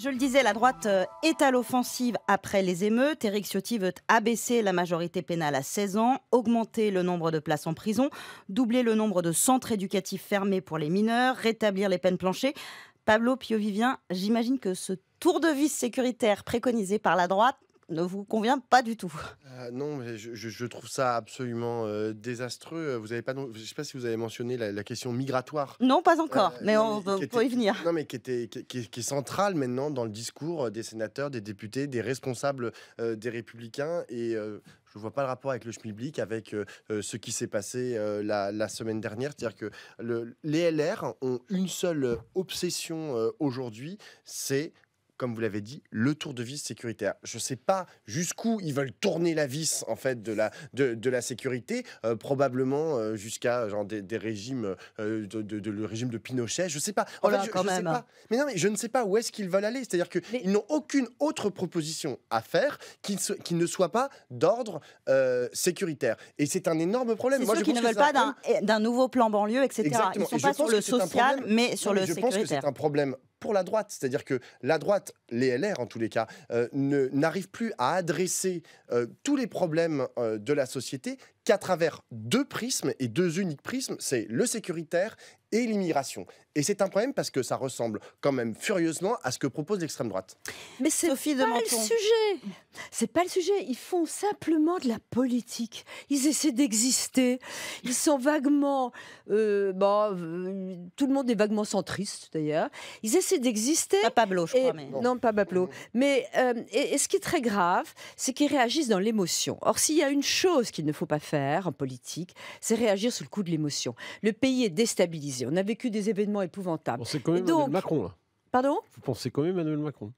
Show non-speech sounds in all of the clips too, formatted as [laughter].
Je le disais, la droite est euh, à l'offensive après les émeutes. Éric Ciotti veut abaisser la majorité pénale à 16 ans, augmenter le nombre de places en prison, doubler le nombre de centres éducatifs fermés pour les mineurs, rétablir les peines planchées. Pablo Piovivien, j'imagine que ce tour de vis sécuritaire préconisé par la droite ne vous convient pas du tout. [laughs] Euh, non, mais je, trouve ça absolument euh, désastreux. Euh, vous avez pas, je ne sais pas si vous avez mentionné la, question migratoire. Non, pas encore, mais on, peut y venir. Non, mais qui, était, qui, est centrale maintenant dans le discours des sénateurs, des députés, des responsables des Républicains. Et je ne vois pas le rapport avec le schmilblick, avec ce qui s'est passé la, semaine dernière. C'est-à-dire que les LR ont une seule obsession aujourd'hui, c'est comme vous l'avez dit, le tour de vis sécuritaire. Je ne sais pas jusqu'où ils veulent tourner la vis en fait de la de, la sécurité, euh, probablement euh, jusqu'à genre des, régimes euh, de, le régime de Pinochet. Je ne sais pas. En oh fait, je, Mais non, mais je ne sais pas où est-ce qu'ils veulent aller. C'est-à-dire qu'ils n'ont aucune autre proposition à faire qui, ne soit pas d'ordre sécuritaire. Et c'est un énorme problème. Moi, je qu'ils ne veulent pas d'un nouveau plan banlieue, etc. Ils ne sont pas sur le social, mais sur le sécuritaire. Je pense que c'est un problème pour la droite. C'est-à-dire que la droite, les LR en tous les cas, euh, n'arrive plus à adresser euh, tous les problèmes euh, de la société qu'à travers deux prismes et deux uniques prismes, c'est le sécuritaire et l'immigration. Et c'est un problème parce que ça ressemble quand même furieusement à ce que propose l'extrême droite. Mais c'est pas le sujet. C'est pas le sujet. Ils font simplement de la politique. Ils essaient d'exister. Ils sont vaguement, euh, bon, euh, tout le monde est vaguement centriste d'ailleurs. Ils essaient d'exister. Pas Pablo, je crois. Non. pas Pablo. Mais euh, ce qui est très grave, c'est qu'ils réagissent dans l'émotion. Or, s'il y a une chose qu'il ne faut pas faire en politique, c'est réagir sous le coup de l'émotion. Le pays est déstabilisé. On a vécu des événements épouvantable. Vous Emmanuel Macron, Pardon Vous pensez quand même Emmanuel Macron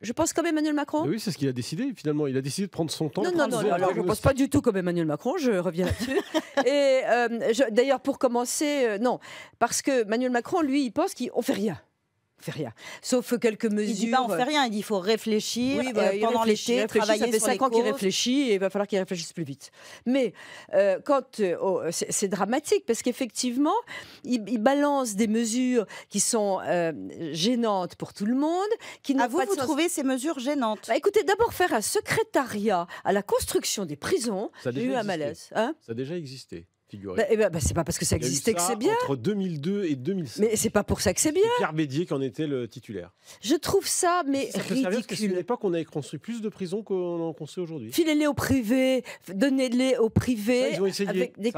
je pense comme Emmanuel Macron. oui, c'est ce qu'il a décidé. Finalement, il a décidé de prendre son temps. Non, non, non, je ne pense pas du tout comme Emmanuel Macron. Je reviens là-dessus. [laughs] Et euh, d'ailleurs, pour commencer, euh, non, parce que Emmanuel Macron, lui, il pense qu'on fait rien fait rien. Sauf quelques mesures. Il dit pas on fait rien, il dit qu'il faut réfléchir oui, bah, euh, pendant l'été, ça fait 5 ans qu'il réfléchit et il va falloir qu'il réfléchisse plus vite. Mais euh, quand euh, oh, c'est dramatique parce qu'effectivement, il, balance des mesures qui sont euh, gênantes pour tout le monde, qui vous, vous trouvez ces mesures gênantes bah, Écoutez, d'abord faire un secrétariat à la construction des prisons, j'ai eu un malaise. Hein. ça a déjà existé. Bah, eh ben, bah, c'est pas parce que ça existait que c'est bien. Entre 2002 et 2005. Mais c'est pas pour ça que c'est bien. Pierre Bédier qui en était le titulaire. Je trouve ça, mais ça ridicule. C'est une époque on avait construit plus de prisons qu'on en construit aujourd'hui. Filez-les au privé, donnez-les au privé. ils ont essayé. des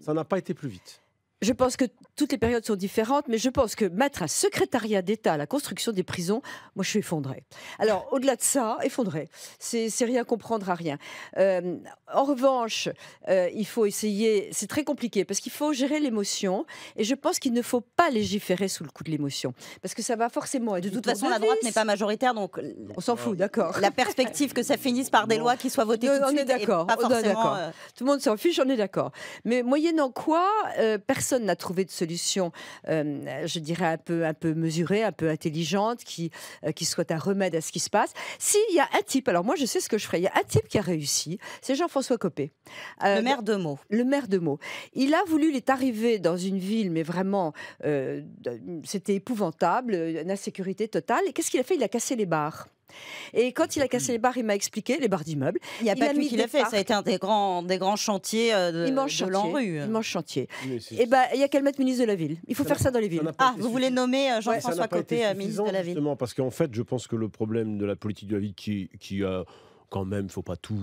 Ça n'a pas été plus vite je pense que toutes les périodes sont différentes, mais je pense que mettre un secrétariat d'État à la construction des prisons, moi je suis effondrée. Alors au-delà de ça, effondrée, c'est rien comprendre à rien. Euh, en revanche, euh, il faut essayer, c'est très compliqué parce qu'il faut gérer l'émotion et je pense qu'il ne faut pas légiférer sous le coup de l'émotion parce que ça va forcément. Être de toute façon, la droite n'est pas majoritaire, donc on s'en fout, d'accord. La perspective que ça finisse par des lois qui soient votées, on, tout est d'accord, euh, Tout le monde s'en fiche, on est d'accord. Mais moyennant quoi, personne personne n'a trouvé de solution, euh, je dirais, un peu, un peu mesurée, un peu intelligente, qui, euh, qui soit un remède à ce qui se passe. S'il y a un type, alors moi je sais ce que je ferais, il y a un type qui a réussi, c'est Jean-François Copé. Euh, le maire de Meaux. Le maire de Meaux. Il a voulu, il est arrivé dans une ville, mais vraiment, c'était épouvantable, une insécurité totale. Et qu'est-ce qu'il a fait Il a cassé les barres. Et quand il a cassé les barres, il m'a expliqué, les barres d'immeubles. Il n'y a pas lui qui l'a fait, ça a été un des grands, chantiers euh, de, de rue chantier. Et eh ben, il y a qu'à le mettre ministre de la Ville. Il faut faire ça dans les villes. Ah, vous voulez nommer euh, Jean-François Copé euh, ministre de la Ville Justement, parce qu'en fait, je pense que le problème de la politique de la ville qui, qui quand même, faut pas tout.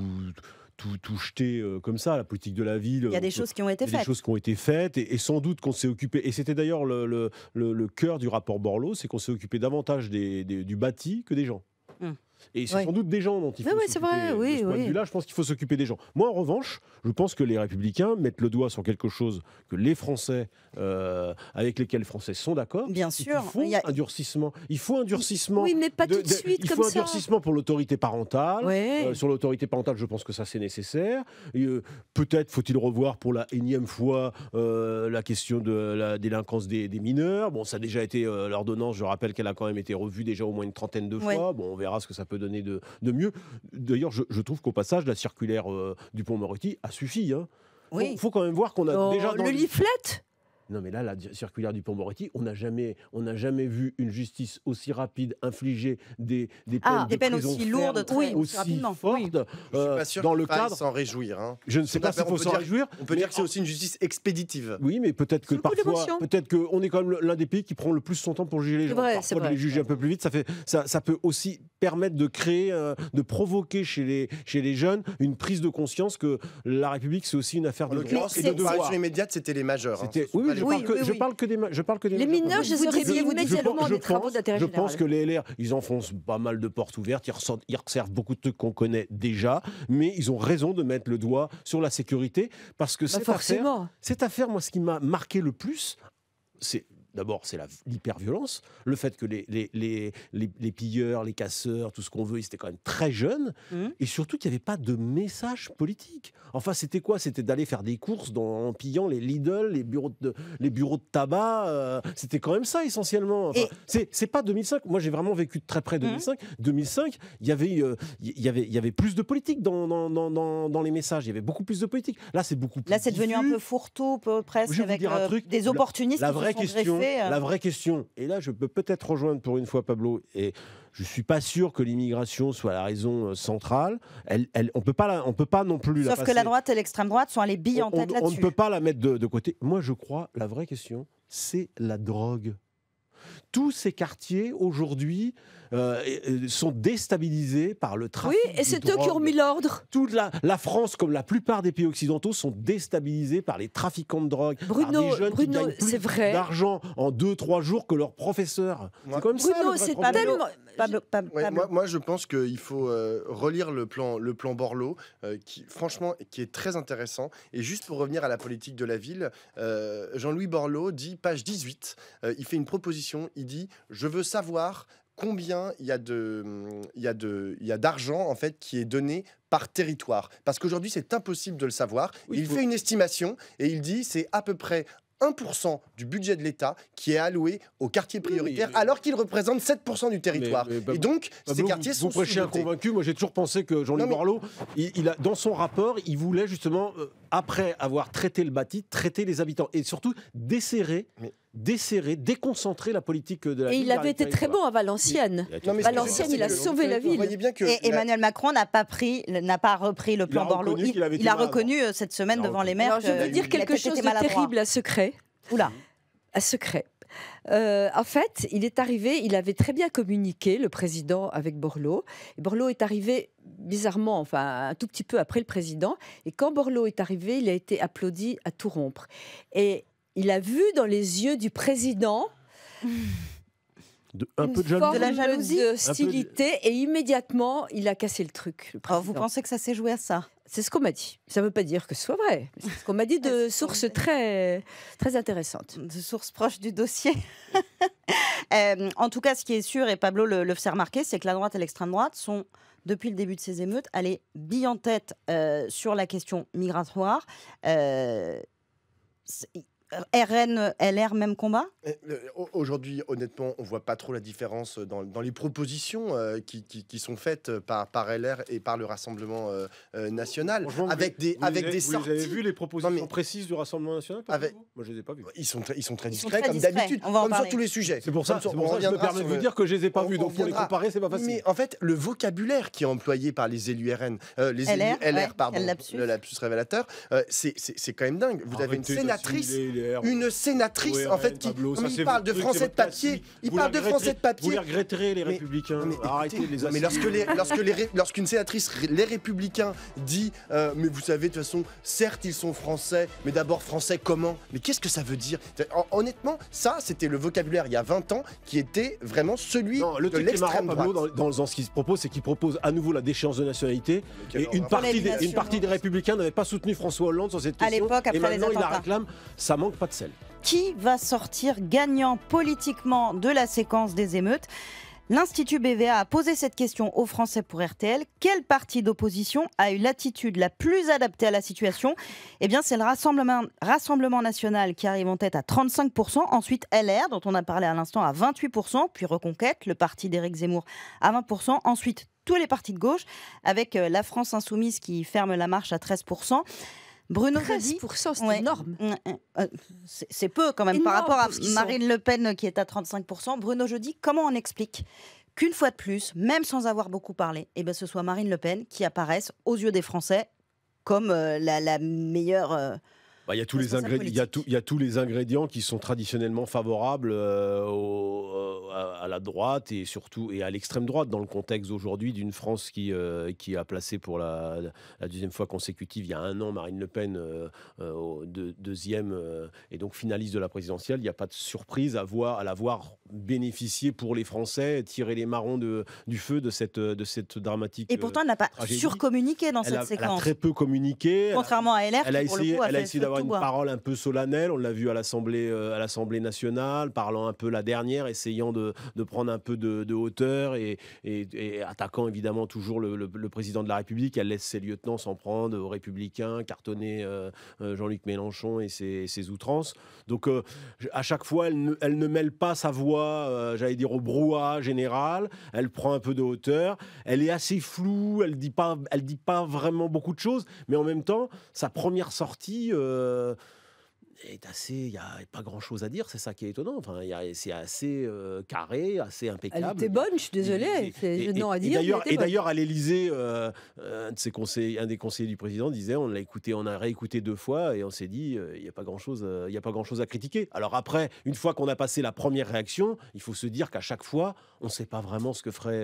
Tout, tout, jeter comme ça, la politique de la ville. Il y a des choses qui ont été faites. Des choses qui ont été faites et, sans doute qu'on s'est occupé. Et c'était d'ailleurs le, le, le, cœur du rapport Borloo, c'est qu'on s'est occupé davantage des, du bâti que des gens. Mm. Et c'est sans doute des gens dont il faut s'occuper. oui, de ce point oui. de vue-là, je pense qu'il faut s'occuper des gens. Moi, en revanche, je pense que les Républicains mettent le doigt sur quelque chose que les Français, euh, avec lesquels les Français sont d'accord. Bien sûr. Il faut un durcissement. Il faut un durcissement. Oui, mais pas tout de suite. Il faut un durcissement pour l'autorité parentale. Euh, sur l'autorité parentale, je pense que ça, c'est nécessaire. Euh, peut-être faut-il revoir pour la énième fois la question de la délinquance des, mineurs. Bon, ça a déjà été l'ordonnance, je rappelle qu'elle a quand même été revue déjà au moins une trentaine de fois. Bon, on verra ce que ça peut donner de, mieux. D'ailleurs, je, trouve qu'au passage, la circulaire euh, du pont Moretti a suffi. Il hein. faut, quand même voir qu'on a oh, déjà... Dans le leaflet non, mais là, la circulaire du pont on n'a jamais, on jamais vu une justice aussi rapide infliger des, ah, peines, aussi lourdes, aussi fortes. Oui. suis pas euh, dans le cadre, s'en réjouir. Hein. Je ne sais pas s'il faut s'en réjouir. On peut dire que c'est aussi une justice expéditive. Oui, mais peut-être que parfois, peut-être qu'on est quand même l'un des pays qui prend le plus son temps pour juger les gens. Vrai, parfois, de les juger un peu plus vite, ça fait, ça, peut aussi permettre de créer, euh, de provoquer chez les, chez les jeunes une prise de conscience que la République, c'est aussi une affaire de droit et de la immédiate, c'était les majeurs. Hein. Oui, je, parle que, je parle que des je des les mineurs. Je, pense, je pense que les LR, ils enfoncent pas mal de portes ouvertes. Ils, ressortent, ils resservent beaucoup de trucs qu'on connaît déjà, mais ils ont raison de mettre le doigt sur la sécurité parce que bah, c'est cette affaire, moi, ce qui m'a marqué le plus, c'est D'abord, c'est l'hyperviolence, le fait que les, les, les, les, pilleurs, les casseurs, tout ce qu'on veut, ils étaient quand même très jeunes, mmh. et surtout qu'il n'y avait pas de message politique. Enfin, c'était quoi C'était d'aller faire des courses dans, en pillant les Lidl, les bureaux de, les bureaux de tabac. Euh, c'était quand même ça essentiellement. C'est pas 2005. Moi, j'ai vraiment vécu de très près 2005. Mmh. 2005, il y avait, euh, il y avait, il y avait plus de politique dans dans, dans, dans, les messages. Il y avait beaucoup plus de politique. Là, c'est beaucoup plus. Là, c'est devenu un peu fourre-tout presque avec euh, des opportunistes. la vraie question euh, la vraie question, et là je peux peut-être rejoindre pour une fois Pablo, et je ne suis pas sûr que l'immigration soit la raison euh, centrale. Elle, on ne peut pas non plus Sauf que la droite et l'extrême droite sont allés billes en tête là-dessus. On ne peut pas la mettre de, de côté. Moi je crois, la vraie question, c'est la drogue. Tous ces quartiers, aujourd'hui, euh, euh, sont déstabilisés par le trafic. Oui, et c'est eux qui ont mis l'ordre. Toute la, la, France, comme la plupart des pays occidentaux, sont déstabilisés par les trafiquants de drogue. Bruno, c'est vrai jeunes Bruno, qui gagnent d'argent en deux trois jours que leurs professeurs. C'est comme Bruno, ça. c'est tellement. moi, moi, je pense qu'il faut euh, relire le plan, le plan Borloo, qui, franchement, qui est très intéressant. Et juste pour revenir à la politique de la ville, Jean-Louis Borloo dit, page 18, il fait une proposition il dit Je veux savoir combien mm, il y a de il y a d'argent en fait qui est donné par territoire parce qu'aujourd'hui c'est impossible de le savoir il fait une estimation et il dit c'est à peu près 1% du budget de l'État qui est alloué aux quartiers prioritaires, alors qu'ils représentent 7% du territoire. et donc, ces quartiers sont. Vous prêchez convaincu. Moi, j'ai toujours pensé que jean louis Morlot il, a, dans son rapport, il voulait justement, euh, après avoir traité le bâti, traiter les habitants et surtout desserrer desserrer, déconcentrer la politique de la ville. il avait été très bon à Valenciennes. Valenciennes, il a sauvé la ville. et Emmanuel Macron n'a pas, pris, pas repris le plan Borloo. Euh, il, a reconnu cette semaine devant les maires. je vais dire quelque chose de terrible à secret. Oula. À secret. Euh, en fait, il est arrivé, il avait très bien communiqué, le président, avec Borloo. Borloo est arrivé bizarrement, enfin un tout petit peu après le président. Et quand Borloo est arrivé, il a été applaudi à tout rompre. Et il a vu dans les yeux du président un peu de, forme de la jalousie, de et immédiatement, il a cassé le truc. vous pensez que ça s'est joué à ça C'est ce qu'on m'a dit. Ça ne veut pas dire que ce soit vrai. C'est ce qu'on m'a dit de ah, sources très, très intéressantes. De sources proches du dossier. [laughs] Euh, en tout cas, ce qui est sûr, et Pablo le, fait remarquer, c'est que la droite et l'extrême droite sont depuis le début de ces émeutes, allées est en tête euh, sur la question migratoire. Euh, RN, LR, même combat eh, Aujourd'hui, honnêtement, on voit pas trop la différence dans, les propositions euh, qui, sont faites par, par LR et par le Rassemblement euh, euh, national. Avec des, avec avez, des avez vu les propositions précises du Rassemblement national Moi, je les ai pas vues. Ils sont, ils sont très discrets, comme d'habitude, comme sur tous les sujets. C'est pour ça, que je me permets de vous dire que je les ai pas vues. Donc, pour les comparer, c'est pas facile. Mais en fait, le vocabulaire qui est employé par les élus RN, les LR, élus LR, pardon, le lapsus révélateur, c'est quand même dingue. Vous avez une sénatrice une sénatrice, en fait, qui parle de français de papier. Il parle de français de papier. Vous les regretterez, les républicains. Mais, Arrêtez les Mais lorsque les, lorsque les, lorsqu'une sénatrice, les républicains, dit euh, Mais vous savez, de toute façon, certes, ils sont français, mais d'abord français comment Mais qu'est-ce que ça veut dire Honnêtement, ça, c'était le vocabulaire il y a 20 ans qui était vraiment celui de l'extrême droite. dans, dans, dans ce qu'il propose, c'est qu'il propose à nouveau la déchéance de nationalité. Et une partie, des, une partie des républicains n'avait pas soutenu François Hollande sur cette question. À l'époque, après et maintenant, les il la réclame. Ça manque qui va sortir gagnant politiquement de la séquence des émeutes L'Institut BVA a posé cette question aux Français pour RTL. Quel parti d'opposition a eu l'attitude la plus adaptée à la situation Eh bien, c'est le Rassemblement, Rassemblement, National qui arrive en tête à 35%, ensuite LR, dont on a parlé à l'instant, à 28%, puis Reconquête, le parti d'Éric Zemmour, à 20%, ensuite tous les partis de gauche, avec euh, la France Insoumise qui ferme la marche à 13%. Bruno 13%, c'est énorme. Mm, mm. Euh, c'est peu quand même par rapport à Marine Le Pen euh, qui est à 35%. Bruno dis, comment on explique qu'une fois de plus, même sans avoir beaucoup parlé, eh ben, ce soit Marine Le Pen qui apparaisse aux yeux des Français comme euh, la, meilleure... Bah, il y, a tous les il, il y tous les ingrédients qui sont traditionnellement favorables au. aux, euh, à, la droite et surtout et à l'extrême droite dans le contexte aujourd'hui d'une France qui, euh, qui a placé pour la, la, deuxième fois consécutive il y a un an Marine Le Pen euh, de, deuxième et donc finaliste de la présidentielle. Il n'y a pas de surprise à, voir, à la voir pour les Français, tirer les marrons de, du feu de cette, de cette dramatique. Et pourtant, elle n'a pas surcommuniqué dans cette séquence. Elle a très peu communiqué. Contrairement à LR, elle a essayé, elle a essayé d'avoir une parole un peu solennelle. On l'a vu à l'Assemblée nationale, parlant un peu la dernière, essayant de, prendre un peu de, hauteur et, attaquant évidemment toujours le, président de la République. Elle laisse ses lieutenants s'en prendre aux euh, Républicains, cartonner euh, euh, Jean-Luc Mélenchon et ses, outrances. Donc à chaque fois, elle ne, elle ne, mêle pas sa voix, j'allais dire, au brouhaha général. Elle prend un peu de hauteur. Elle est assez floue. Elle dit pas, elle dit pas vraiment beaucoup de choses. Mais en même temps, sa première sortie est assez. Il n'y a pas grand chose à dire, c'est ça qui est étonnant. Enfin, c'est assez euh, carré, assez impeccable. Elle était bonne, je suis désolé. C'est non à dire. Et d'ailleurs, à l'Élysée, euh, euh, un, de un des conseillers du président disait on l'a écouté, on a réécouté deux fois et on s'est dit il y n'y a, pas grand chose, a pas grand chose à critiquer. Alors après, une fois qu'on a passé la première réaction, il faut se dire qu'à chaque fois, on ne sait pas vraiment ce que ferait,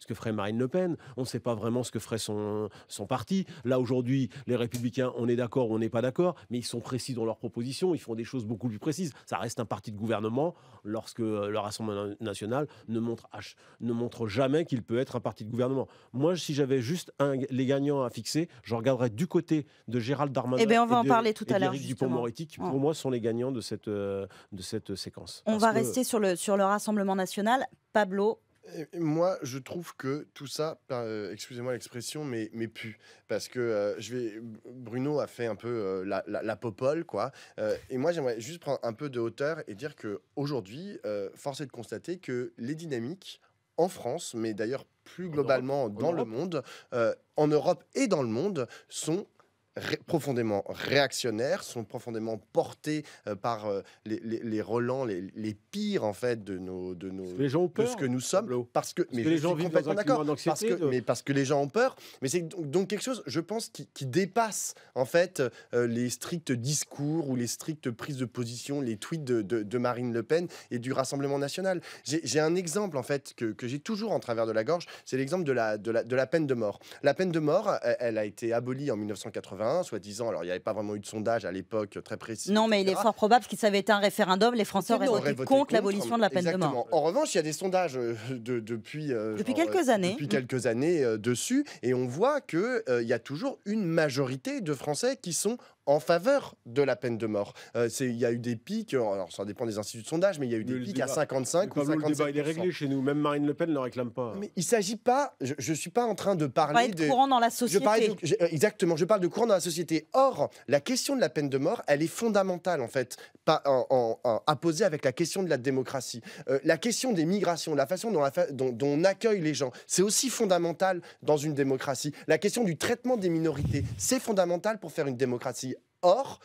ce que ferait Marine Le Pen, on ne sait pas vraiment ce que ferait son, son parti. Là, aujourd'hui, les Républicains, on est d'accord, ou on n'est pas d'accord, mais ils sont précis dans leurs propositions ils font des choses beaucoup plus précises. Ça reste un parti de gouvernement lorsque euh, le Rassemblement National ne montre, ne montre jamais qu'il peut être un parti de gouvernement. Moi, si j'avais juste les gagnants à fixer, je regarderais du côté de Gérald Darmanin. Eh ben, on va et en parler tout moretti qui pour moi sont les gagnants de cette, euh, de cette euh, séquence. On va rester sur le, sur le Rassemblement national. Pablo, moi, je trouve que tout ça, euh, excusez-moi l'expression, mais, mais pue. Parce que euh, je vais, Bruno a fait un peu euh, la, la, popole, quoi. et moi, j'aimerais juste prendre un peu de hauteur et dire qu'aujourd'hui, force est de constater que les dynamiques en France, mais d'ailleurs plus globalement dans le monde, en Europe et dans le monde, sont profondément réactionnaires, sont profondément portés euh, par euh, les, les, relents, les, pires en fait de nos de nos gens ce que nous sommes parce que mais les gens vivent complètement d'accord parce que euh. mais parce que les gens ont peur mais c'est donc, quelque chose je pense qui, dépasse en fait les stricts discours ou les strictes prises de position, les tweets de, Marine Le Pen et du Rassemblement national. J'ai un exemple en fait que, j'ai toujours en travers de la gorge, c'est l'exemple de la, de la peine de mort. La peine de mort, elle, elle a été abolie en 1980 soit disant Alors, il n'y avait pas vraiment eu de sondage à l'époque très précis. Non, mais il est fort probable, qu'il que ça avait été un référendum, les Français auraient, voté, contre, l'abolition de la peine de mort. En revanche, il y a des sondages euh, depuis, euh, euh, depuis quelques années, dessus, et on voit qu'il y a toujours une majorité de Français qui sont en faveur de la peine de mort. Euh, il y a eu des pics, alors ça dépend des instituts de sondage, mais il y a eu des pics à 55 ou 55. Le débat, il est réglé chez nous, même Marine Le Pen ne réclame pas. Mais il ne s'agit pas, je ne suis pas en train de parler de... courant dans la société. Euh, exactement, je parle de courant dans la société. Or, la question de la peine de mort, elle est fondamentale en fait, pas à poser avec la question de la démocratie. Euh, la question des migrations, la façon dont, la dont on accueille les gens, c'est aussi fondamental dans une démocratie. La question du traitement des minorités, c'est fondamental pour faire une démocratie. Or,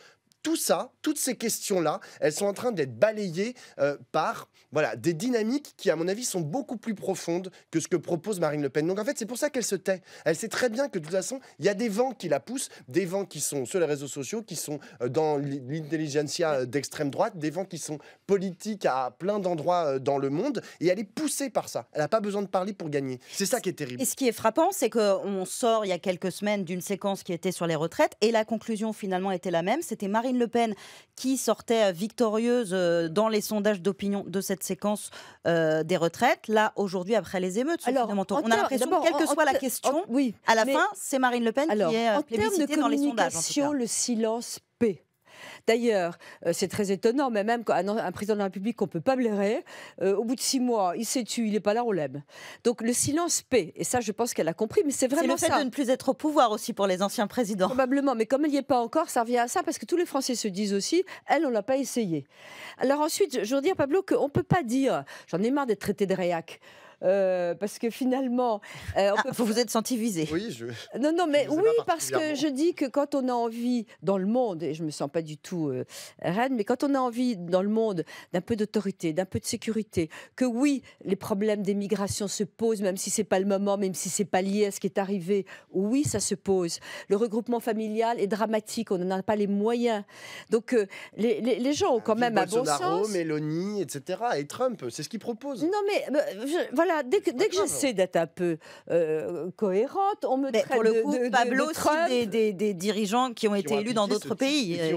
tout ça, toutes ces questions-là, elles sont en train d'être balayées euh, par voilà, des dynamiques qui, à mon avis, sont beaucoup plus profondes que ce que propose Marine Le Pen. Donc en fait, c'est pour ça qu'elle se tait. Elle sait très bien que de toute façon, il y a des vents qui la poussent, des vents qui sont sur les réseaux sociaux, qui sont euh, dans l'intelligentsia euh, d'extrême droite, des vents qui sont politiques à plein d'endroits dans le monde, et elle est poussée par ça. Elle n'a pas besoin de parler pour gagner. C'est ça qui est terrible. Et ce qui est frappant, c'est qu'on sort il y a quelques semaines d'une séquence qui était sur les retraites, et la conclusion finalement était la même, c'était Marine le Pen qui sortait euh, victorieuse euh, dans les sondages d'opinion de cette séquence euh, des retraites. Là, aujourd'hui, après les émeutes, Alors, on a l'impression que quelle que soit la question, à la fin, c'est Marine Le Pen qui est dans les sondages. En le silence D'ailleurs, euh, c'est très étonnant, mais même un, président de la République qu'on ne peut pas blairer, euh, au bout de six mois, il s'est tué, il n'est pas là, on l'aime. Donc le silence paie, et ça je pense qu'elle a compris, mais c'est vraiment ça. le fait de ne plus être au pouvoir aussi pour les anciens présidents. Probablement, mais comme il n'y est pas encore, ça revient à ça, parce que tous les Français se disent aussi, elle, on l'a pas essayé. Alors ensuite, je veux dire, Pablo, qu'on ne peut pas dire, j'en ai marre d'être traité de réac. Euh, parce que finalement, euh, ah, vous vous êtes senti visé. Oui, je. Non, non, mais oui, parce que je dis que quand on a envie dans le monde, et je me sens pas du tout euh, reine, mais quand on a envie dans le monde d'un peu d'autorité, d'un peu de sécurité, que oui, les problèmes des migrations se posent, même si c'est pas le moment, même si c'est pas lié à ce qui est arrivé, oui, ça se pose. Le regroupement familial est dramatique, on n'en a pas les moyens. Donc les, gens ont quand même un bon sens. Mélanie, etc. et Trump, c'est ce qu'il propose. Non, mais voilà dès que, j'essaie d'être un peu euh, cohérente, on me mais traite pour le coup, de, Pablo, des, des, dirigeants qui ont été élus dans d'autres pays. Et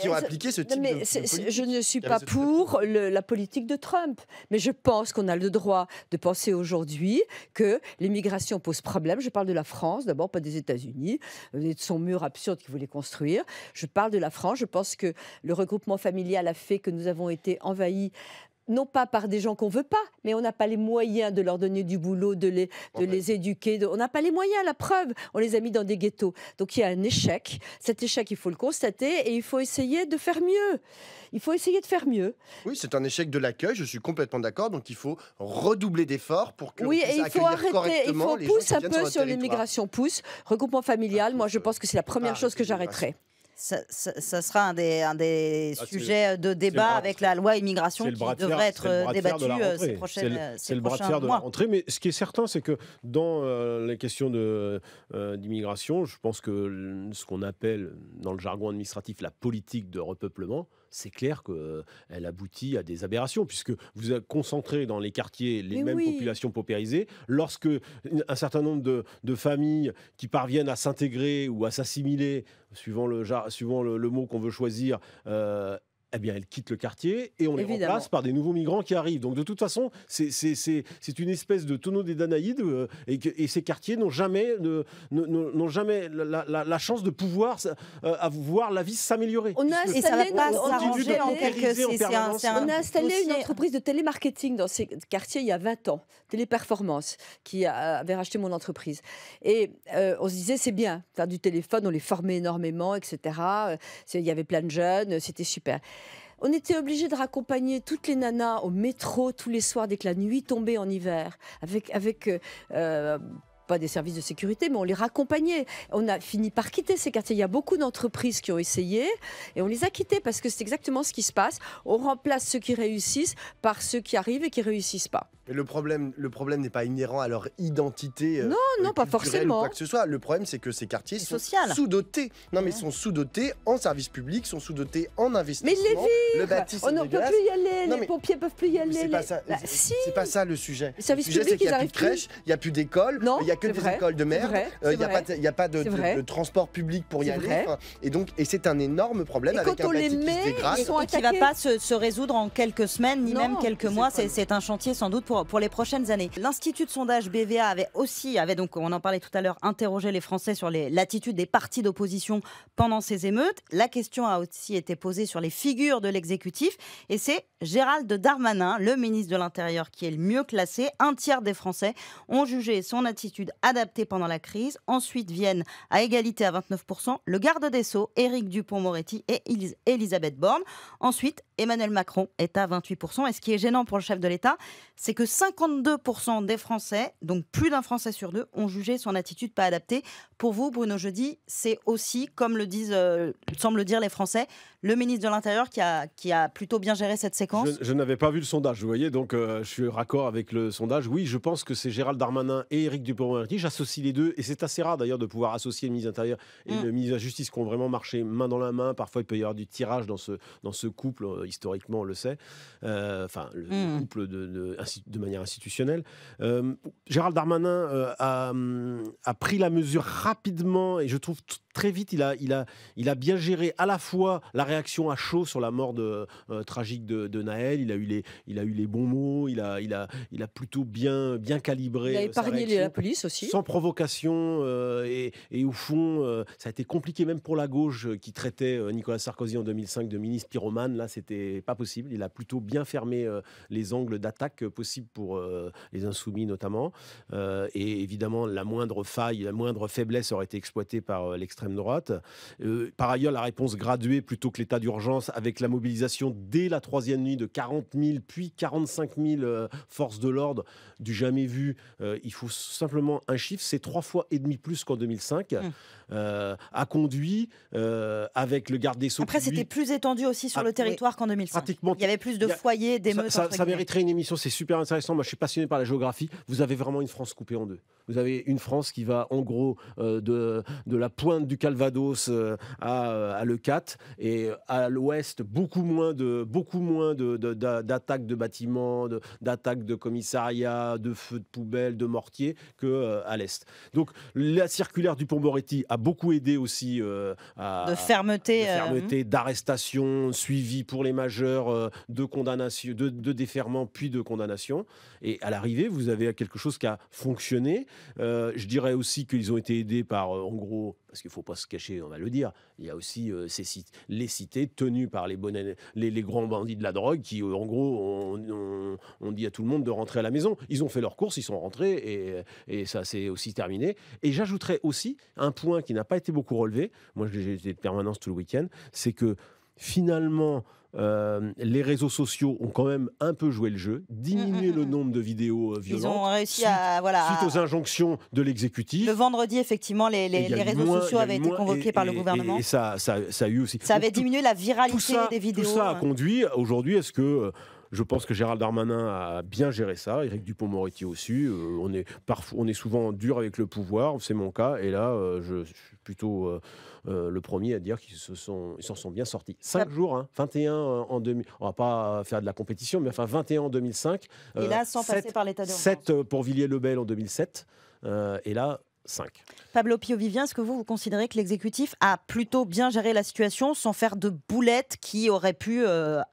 qui ont, euh, appliqué ce type mais politique. Je ne suis pas pour la politique de Trump, mais je pense qu'on a le droit de penser aujourd'hui que l'immigration pose problème. Je parle de la France, d'abord, pas des États-Unis, de son mur absurde qu'il voulait construire. Je parle de la France. Je pense que le regroupement familial a fait que nous avons été envahis non pas par des gens qu'on veut pas, mais on n'a pas les moyens de leur donner du boulot, de les, de les éduquer. on n'a pas les moyens, la preuve, on les a mis dans des ghettos. Donc il y a un échec. Cet échec, il faut le constater et il faut essayer de faire mieux. Il faut essayer de faire mieux. Oui, c'est un échec de l'accueil, je suis complètement d'accord. Donc il faut redoubler d'efforts pour que... Oui, et il faut arrêter, il faut pousser un peu sur, l'immigration, pousse, regroupement familial. Ah, moi, je pense que c'est la première ah, chose que j'arrêterai ça, sera un des, ah, sujets de débat avec la loi immigration qui devrait être euh, débattue euh, ces prochaines C'est Mais ce qui est certain, c'est que dans euh, les questions question d'immigration, je pense que ce qu'on appelle dans le jargon administratif la politique de repeuplement, c'est clair qu'elle euh, aboutit à des aberrations, puisque vous concentrez dans les quartiers les mêmes populations paupérisées. Lorsque un certain nombre de, familles qui parviennent à s'intégrer ou à s'assimiler, suivant le, suivant mot qu'on veut choisir, euh, eh bien, elles quittent le quartier et on les remplace par des nouveaux migrants qui arrivent. Donc, de toute façon, c'est une espèce de tonneau des Danaïdes euh, et, ces quartiers n'ont jamais, n'ont jamais la, chance de pouvoir euh, voir la vie s'améliorer. On a installé, une entreprise de télémarketing dans ces quartiers il y a 20 ans, Téléperformance, qui avait racheté mon entreprise. Et euh, on se disait, c'est bien, faire du téléphone, on les formait énormément, etc. Il y avait plein de jeunes, c'était super. On était obligé de raccompagner toutes les nanas au métro tous les soirs dès que la nuit tombait en hiver, avec, avec euh, euh, pas des services de sécurité, mais on les raccompagnait. On a fini par quitter ces quartiers. Il y a beaucoup d'entreprises qui ont essayé et on les a quittés parce que c'est exactement ce qui se passe. On remplace ceux qui réussissent par ceux qui arrivent et qui réussissent pas. le problème, le problème n'est pas inhérent à leur identité. Euh, non, non, euh, pas forcément. que ce soit. Le problème, c'est que ces quartiers sont sous-dotés. Non, mais ils sont sous-dotés en services publics, sont sous-dotés en investissement. Mais les villes, on ne peut plus y aller. les pompiers peuvent plus y aller. Bah, c'est pas ça. pas ça le sujet. Les services publics, il n'y a, plus de crèche, il n'y a plus d'école, il y a que des écoles de mer. Il n'y euh, a, a, pas de, transport public pour y aller. et donc, et c'est un énorme problème et avec un on les met, qui qui ne va pas se, résoudre en quelques semaines, ni même quelques mois. C'est un chantier sans doute pour, pour les prochaines années. L'Institut de sondage BVA avait aussi, avait donc, on en parlait tout à l'heure, interrogé les Français sur l'attitude des partis d'opposition pendant ces émeutes. La question a aussi été posée sur les figures de l'exécutif. Et c'est Gérald Darmanin, le ministre de l'Intérieur, qui est le mieux classé. Un tiers des Français ont jugé son attitude études adaptées pendant la crise. Ensuite viennent à égalité à 29% le garde des Sceaux, Éric Dupont-Moretti et Elisabeth Borne. Ensuite, Emmanuel Macron est à 28%. Et ce qui est gênant pour le chef de l'État, c'est que 52% des Français, donc plus d'un Français sur deux, ont jugé son attitude pas adaptée. Pour vous, Bruno Jeudi, c'est aussi, comme le disent, euh, semblent semble dire les Français, le ministre de l'Intérieur qui a, qui a plutôt bien géré cette séquence. Je, n'avais pas vu le sondage, vous voyez, donc euh, je suis raccord avec le sondage. Oui, je pense que c'est Gérald Darmanin et Éric Dupont j'associe les deux, et c'est assez rare d'ailleurs de pouvoir associer le ministre de l'Intérieur et le mm. ministre de la Justice qui ont vraiment marché main dans la main. Parfois, il peut y avoir du tirage dans ce, dans ce couple, euh, historiquement, on le sait, euh, enfin, le mm. couple de, de, manière institutionnelle. Euh, Gérald Darmanin a, hum, a pris la mesure rapidement, et je trouve très vite, il a, il, a, il a bien géré à la fois la réaction à chaud sur la mort euh, tragique de, Naël, il a, eu les, il a eu les bons mots, il a, il a, il a plutôt bien, bien calibré. Il a euh, épargné la police aussi. Sans provocation, euh, et, au fond, ça a été compliqué même pour la gauche qui traitait Nicolas Sarkozy en 2005 de ministre pyromane. Là, c'était pas possible. Il a plutôt bien fermé les angles d'attaque possibles pour les insoumis notamment. et évidemment, la moindre faille, la moindre faiblesse aurait été exploitée par l'extrême l'extrême droite. Euh, par ailleurs, la réponse graduée plutôt que l'état d'urgence avec la mobilisation dès la troisième nuit de 40 000 puis 45 000 euh, forces de l'ordre du jamais vu. Euh, il faut simplement un chiffre, c'est trois fois et demi plus qu'en 2005, hum. a conduit avec le garde des Sceaux. Après, c'était plus étendu aussi sur le territoire qu'en 2005. Pratiquement, il y avait plus de foyers, des Ça, ça, mériterait une émission, c'est super intéressant. Moi, je suis passionné par la géographie. Vous avez vraiment une France coupée en deux. Vous avez une France qui va en gros de, de la pointe du Calvados euh, à, euh, à Le 4 et euh, à l'ouest beaucoup moins de beaucoup moins de, d'attaques de, bâtiments, d'attaques de, de commissariats, de feux de poubelles, de mortiers que à l'est. Donc la circulaire du Pont a beaucoup aidé aussi à de fermeté, fermeté hum. d'arrestation, suivi pour les majeurs, de condamnation, de, de déferment puis de condamnation. Et à l'arrivée, vous avez quelque chose qui a fonctionné. je dirais aussi qu'ils ont été aidés par, en gros, parce qu'il ne faut pas se cacher, on va le dire, il y a aussi euh, ces cités, les cités tenues par les, les, grands bandits de la drogue qui, euh, en gros, on, dit à tout le monde de rentrer à la maison. Ils ont fait leur course, ils sont rentrés et, et ça s'est aussi terminé. Et j'ajouterais aussi un point qui n'a pas été beaucoup relevé, moi j'ai été de permanence tout le week-end, c'est que finalement, euh, les réseaux sociaux ont quand même un peu joué le jeu, diminué mm, mm, le mm, nombre de vidéos violentes. Euh, Ils ont réussi suite, à, voilà, suite aux injonctions de l'exécutif. Le vendredi, effectivement, les, les, réseaux sociaux avaient été convoqués par le gouvernement. Et, ça, ça, ça, a eu aussi. Ça avait diminué la viralité des vidéos. Tout ça a conduit aujourd'hui est ce que. Euh, je pense que Gérald Darmanin a bien géré ça, Éric Dupont-Moretti aussi. on, est parfois, on est souvent dur avec le pouvoir, c'est mon cas, et là, je, suis plutôt. Euh, le premier à dire qu'ils se sont, ils s'en sont bien sortis. 5 jours, 21 hein. euh, en 2000. On va pas faire de la compétition, mais enfin 21 en 2005. Et là, euh, sans 7, passer par l'état 7 pour Villiers-Lebel en 2007. et là, 5. Pablo Pio-Vivien, est-ce que vous, vous considérez que l'exécutif a plutôt bien géré la situation sans faire de boulettes qui auraient pu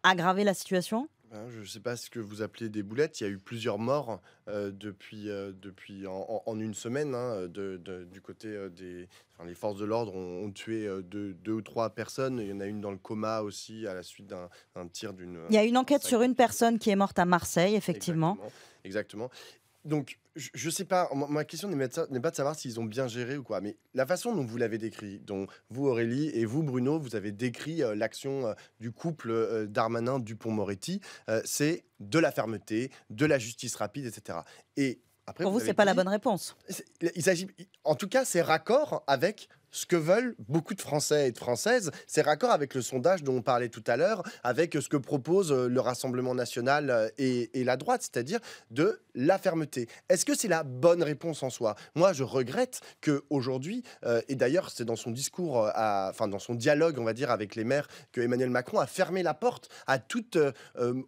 aggraver la situation Hein, je ne sais pas ce que vous appelez des boulettes. Il y a eu plusieurs morts euh, depuis, euh, depuis en, une semaine hein, du côté euh, des. les forces de l'ordre ont, tué deux, ou trois personnes. Il y en a une dans le coma aussi à la suite d'un tir d'une. Il y a une enquête sur une personne qui est morte à Marseille, effectivement. Exactement donc, je, ne sais pas, ma question n'est pas de savoir s'ils ont bien géré ou quoi, mais la façon dont vous l'avez décrit, dont vous Aurélie et vous Bruno, vous avez décrit euh, l'action euh, du couple euh, Darmanin-Dupont-Moretti, c'est de la fermeté, de la justice rapide, etc. Et après, Pour vous, c'est pas la bonne réponse. Il s'agit, en tout cas, c'est raccord avec ce que veulent beaucoup de Français et de Françaises. C'est raccord avec le sondage dont on parlait tout à l'heure, avec ce que propose euh, le Rassemblement national euh, et, la droite, c'est-à-dire de la fermeté. Est-ce que c'est la bonne réponse en soi Moi, je regrette que aujourd'hui, euh, et d'ailleurs, c'est dans son discours, enfin dans son dialogue, on va dire, avec les maires, que Emmanuel Macron a fermé la porte à toute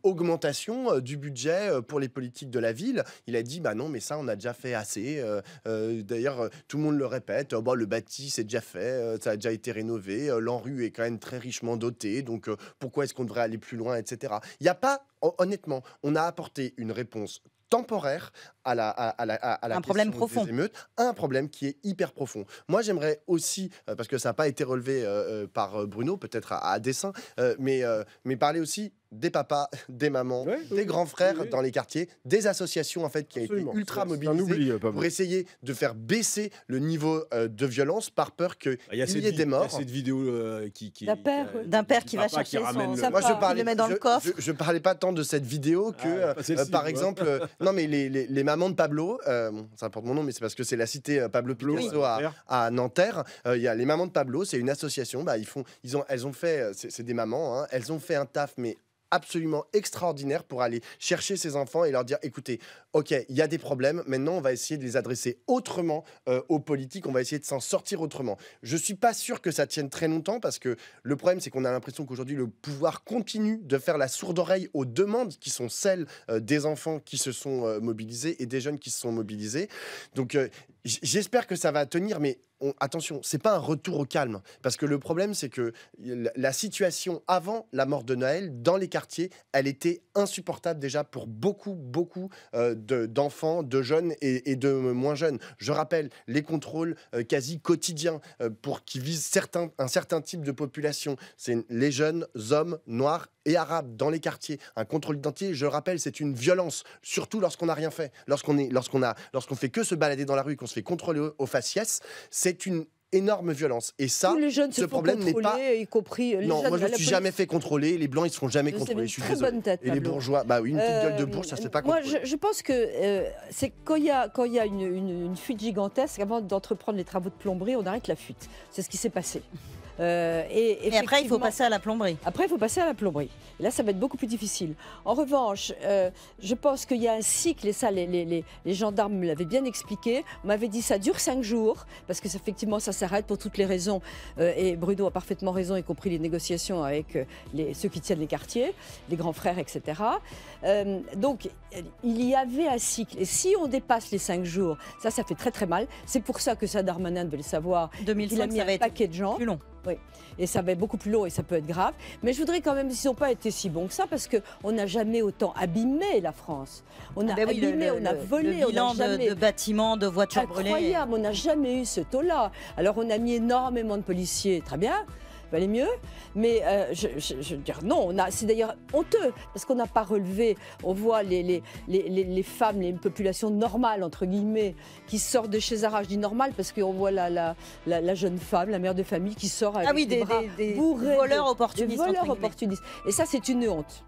augmentation du budget pour les politiques de la ville. Il a dit, bah non, mais ça, on a déjà fait assez. d'ailleurs, tout le monde le répète, oh, bah, le bâti, c'est fait, euh, ça a déjà été rénové, euh, rue est quand même très richement doté, donc euh, pourquoi est-ce qu'on devrait aller plus loin, etc. Il n'y a pas, honnêtement, on a apporté une réponse temporaire à la, à, un problème profond. des émeutes, un problème qui est hyper profond. Moi, j'aimerais aussi, euh, parce que ça n'a pas été relevé euh, euh, par Bruno, peut-être à, dessein, mais, mais parler aussi des papas, [laughs] des mamans, des grands frères dans les quartiers, des associations en fait qui ont a été ultra mobilisées pour essayer de faire baisser le niveau de violence par peur que ah, y, ait des morts. Il y a cette vidéo qui, d'un père, d'un père qui, va chercher son Moi, je parlais, le met dans le coffre. Je, parlais pas tant de cette vidéo que ah, par exemple [laughs] non mais les, les, les maman de Pablo, bon, euh, ça porte mon nom, mais c'est parce que c'est la cité euh, Pablo Picasso à, Nanterre. Euh, il y a les mamans de Pablo, c'est une association. Bah, ils font, ils ont, elles ont fait, c'est des mamans, hein. elles ont fait un taf mais absolument extraordinaire pour aller chercher ses enfants et leur dire écoutez, ok, il y a des problèmes, maintenant on va essayer de les adresser autrement euh, aux politiques, on va essayer de s'en sortir autrement. Je suis pas sûr que ça tienne très longtemps parce que le problème c'est qu'on a l'impression qu'aujourd'hui le pouvoir continue de faire la sourde oreille aux demandes qui sont celles euh, des enfants qui se sont euh, mobilisés et des jeunes qui se sont mobilisés. Donc j'espère que ça va tenir, mais attention, c'est pas un retour au calme, parce que le problème, c'est que la situation avant la mort de Noël dans les quartiers, elle était insupportable déjà pour beaucoup, beaucoup euh, d'enfants, de, jeunes et, de moins jeunes. Je rappelle les contrôles euh, quasi quotidiens euh, pour qui visent certains, un certain type de population. C'est les jeunes hommes noirs et arabes dans les quartiers. Un contrôle d'identité, je rappelle, c'est une violence, surtout lorsqu'on n'a rien fait, lorsqu'on est lorsqu'on a lorsqu'on fait que se balader dans la rue, qu'on se fait contrôler aux faciès. C'est c'est une énorme violence. Et ça, les jeunes ce problème n'est pas. Y compris euh, non, moi je ne suis jamais fait contrôler. Les blancs, ils seront jamais contrôlés. Je suis Et les bourgeois, bah oui, une petite gueule de euh, bourge, ça ne se fait pas contrôler. Moi, je, pense que euh, c'est quand il y a, quand y a une fuite gigantesque, avant d'entreprendre les travaux de plomberie, on arrête la fuite. C'est ce qui s'est passé. Euh, et, après, il faut passer à la plomberie. Après, il faut passer à la plomberie. Et là, ça va être beaucoup plus difficile. En revanche, euh, je pense qu'il y a un cycle, et ça, les, gendarmes me l'avaient bien expliqué. On m'avait dit ça dure cinq jours, parce que effectivement, ça s'arrête pour toutes les raisons. Euh, et Bruno a parfaitement raison, y compris les négociations avec les, ceux qui tiennent les quartiers, les grands frères, etc. donc, il y avait un cycle. Et si on dépasse les cinq jours, ça, ça fait très très mal. C'est pour ça que ça, Darmanin devait le savoir. 2005, il a mis un paquet de gens. Plus long. Oui, et ça va être beaucoup plus long et ça peut être grave. Mais je voudrais quand même, ils n'ont pas été si bons que ça, parce qu'on n'a jamais autant abîmé la France. On ah a ben abîmé, on a volé, le on a jamais... de, de, bâtiments, de voitures brûlées. Incroyable, on n'a jamais eu ce taux-là. Alors on a mis énormément de policiers, très bien aller mieux. Mais euh, je, je, veux dire, non, c'est d'ailleurs honteux, parce qu'on n'a pas relevé, on voit les, les, les, les, femmes, les populations normales, entre guillemets, qui sortent de chez Zara, je dis normal, parce qu'on voit la, la, la, jeune femme, la mère de famille qui sort ah avec ah oui, des, Des voleurs opportunistes. Et ça, c'est une honte.